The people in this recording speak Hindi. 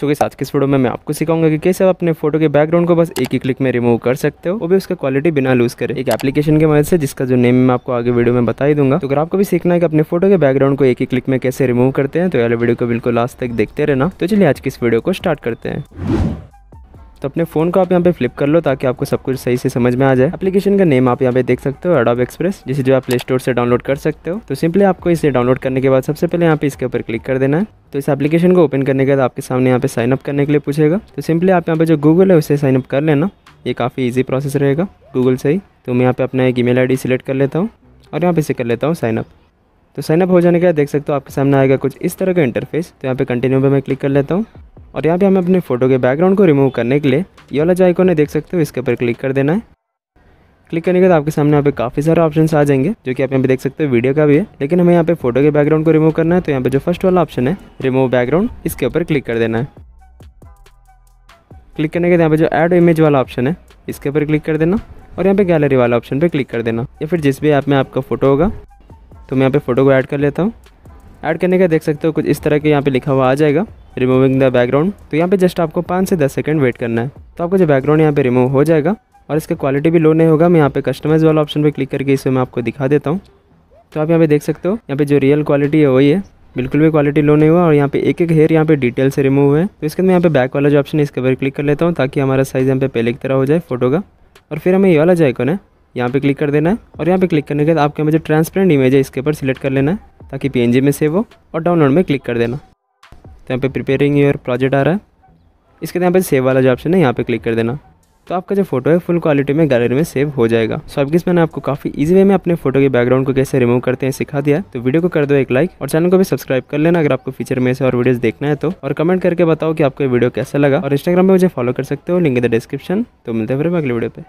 सो के साथ किस वीडियो में मैं आपको सिखाऊंगा कि कैसे आप अपने फोटो के बैकग्राउंड को बस एक ही क्लिक में रिमूव कर सकते हो वो भी उसका क्वालिटी बिना लूज करे एक एप्लीकेशन की मदद से जिसका जो नेम मैं आपको आगे वीडियो में बता ही दूंगा तो अगर आपको भी सीखना है कि अपने फोटो के बैकग्राउंड को एक ही क्लिक में कैसे रिमूव करते हैं तो वाले वीडियो को बिल्कुल लास्ट तक देखते रहना तो चलिए आज की इस वीडियो को स्टार्ट करते हैं तो अपने फ़ोन को आप यहाँ पे फ्लिप कर लो ताकि आपको सब कुछ सही से समझ में आ जाए एप्लीकेशन का नेम आप यहाँ पे देख सकते हो अडोब एक्सप्रेस जिसे जो आप प्ले स्टोर से डाउनलोड कर सकते हो तो सिंपली आपको इसे डाउनलोड करने के बाद सबसे पहले यहाँ पे इसके ऊपर क्लिक कर देना है तो इस एप्लीकेशन को ओपन करने के बाद आपके सामने यहाँ पे साइन अप करने के लिए पूछेगा तो सिंपली आप यहाँ पे जो गूगल है उसे साइन अप कर लेना ये काफ़ी ईजी प्रोसेस रहेगा गूगल से ही तो मैं यहाँ पे अपना एक मेल आईडी सिलेक्ट कर लेता हूँ और यहाँ पे इसे कर लेता हूँ साइन अप तो साइनअप हो जाने के बाद देख सकते हो आपके सामने आएगा कुछ इस तरह का इंटरफेस तो यहाँ पे कंटिन्यू पे मैं क्लिक कर लेता हूँ और यहाँ पे हमें अपने फ़ोटो के बैकग्राउंड को रिमूव करने के लिए ये वाला जो आइकॉन है देख सकते हो इसके ऊपर क्लिक कर देना है क्लिक करने के बाद आपके सामने यहाँ पे काफ़ी सारे ऑप्शन आ जाएंगे जो कि आप यहाँ पे देख सकते हो वीडियो का भी है लेकिन हमें यहाँ पे फोटो के बैकग्राउंड को रिमूव करना है तो यहाँ पे जो फर्स्ट वाला ऑप्शन है रिमूव बैकग्राउंड इसके ऊपर क्लिक कर देना है क्लिक करने के बाद यहाँ पे जो एड इमेज वाला ऑप्शन है इसके ऊपर क्लिक कर देना और यहाँ पे गैलरी वाला ऑप्शन पर क्लिक कर देना या फिर जिस भी ऐप में आपका फोटो होगा तो मैं यहाँ पे फ़ोटो को ऐड कर लेता हूँ ऐड करने का देख सकते हो कुछ इस तरह के यहाँ पे लिखा हुआ आ जाएगा रिमूविंग द बैकग्राउंड तो यहाँ पे जस्ट आपको पाँच से दस सेकंड वेट करना है तो आपको जो बैकग्राउंड यहाँ पे रिमूव हो जाएगा और इसका क्वालिटी भी लो नहीं होगा मैं यहाँ पे कस्टमाइज वाला ऑप्शन पे क्लिक करके इसे मैं आपको दिखा देता हूँ तो आप यहाँ पे देख सकते हो यहाँ पे जो रियल क्वालिटी है वही है बिल्कुल भी क्वालिटी लो नहीं हुआ और यहाँ पे एक एक हेयर यहाँ पे डिटेल से रिमूव है तो इसके अंदर यहाँ पे बैक वाला जो ऑप्शन है इसके ऊपर क्लिक कर लेता हूँ ताकि हमारा साइज़ यहाँ पे पहले की तरह हो जाए फोटो का और फिर हमें ये वाला जाए कौन है यहाँ पे क्लिक कर देना है और यहाँ पे क्लिक करने के बाद आपके हमें जो ट्रांसपेरेंट इमेज है इसके ऊपर सिलेक्ट कर लेना है ताकि पी में सेव हो और डाउनलोड में क्लिक कर देना तो यहाँ पे प्रिपेयरिंग योर प्रोजेक्ट आ रहा है इसके तो यहाँ पे सेव वाला जो ऑप्शन है यहाँ पे क्लिक कर देना तो आपका जो फोटो है फुल क्वालिटी में गैलरी में सेव हो जाएगा सो अब मैंने आपको काफी इजी वे में अपने फोटो के बैकग्राउंड को कैसे रिमूव करते हैं सिखा दिया तो वीडियो को कर दो एक लाइक और चैनल को भी सब्सक्राइब कर लेना अगर आपको फीचर में से और वीडियोस देखना है तो और कमेंट करके बताओ कि आपको वीडियो कैसा लगा और इंस्टाग्राम पर मुझे फॉलो कर सकते हो लिंक इन द डिस्क्रिप्शन तो मिलते हैं फिर अगले वीडियो पे